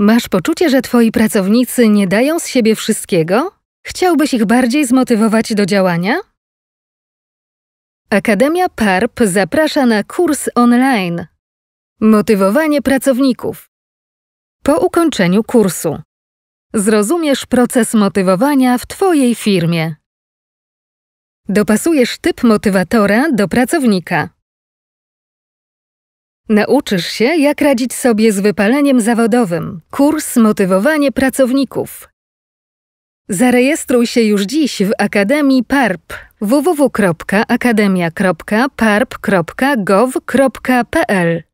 Masz poczucie, że twoi pracownicy nie dają z siebie wszystkiego? Chciałbyś ich bardziej zmotywować do działania? Akademia PARP zaprasza na kurs online Motywowanie pracowników. Po ukończeniu kursu zrozumiesz proces motywowania w Twojej firmie. Dopasujesz typ motywatora do pracownika. Nauczysz się, jak radzić sobie z wypaleniem zawodowym. Kurs Motywowanie Pracowników. Zarejestruj się już dziś w Akademii PARP www.akademia.parp.gov.pl